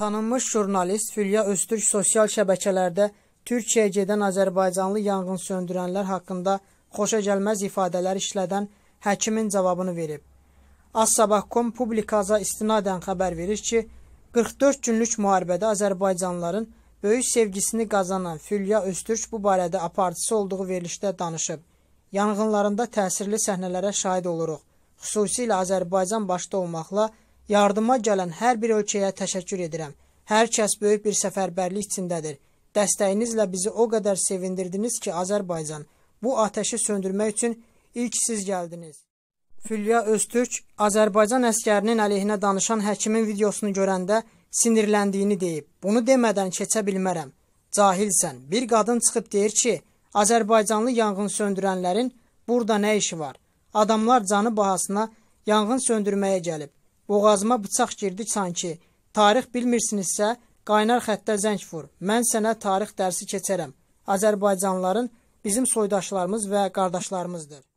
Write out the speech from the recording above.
Tanınmış jurnalist Hülya Öztürk sosial şəbəkələrdə Türkiyəyə gedən azərbaycanlı yanğın söndürənlər haqqında xoşa gəlməz ifadələr işlədən həkimin cavabını verib. Az sabah.com publikaza istinadən xəbər verir ki, 44 günlük müharibədə azərbaycanlıların böyük sevgisini qazanan Fülya Öztürk bu barədə aparıcısı olduğu verilişdə danışıb. Yanğınlarında təsirli səhnələrə şahid oluruq. Xüsusilə Azərbaycan başda olmaqla Yardıma gələn hər bir ölkəyə təşəkkür edirəm. Hər kəs böyük bir səfərbərlik içindədir. Dəstəyinizlə bizi o qədər sevindirdiniz ki, Azərbaycan bu atəşi söndürmək üçün ilk siz gəldiniz. Fülya Öztürk Azərbaycan əskərinin əleyhinə danışan həkimin videosunu görəndə sinirləndiyini deyib. Bunu demədən keçə bilmərəm. Cahilsən. Bir qadın çıxıb deyir ki, Azərbaycanlı yanğın söndürənlərin burada nə işi var? Adamlar canı bahasına yanğın söndürməyə gəlib boğazıma bıçaq girdi sanki. Tarix bilmirsinizsə, qaynar xəttə zəng vur. Mən sənə tarix dərsi keçərəm. Azərbaycanlıların bizim soydaşlarımız və qardaşlarımızdır.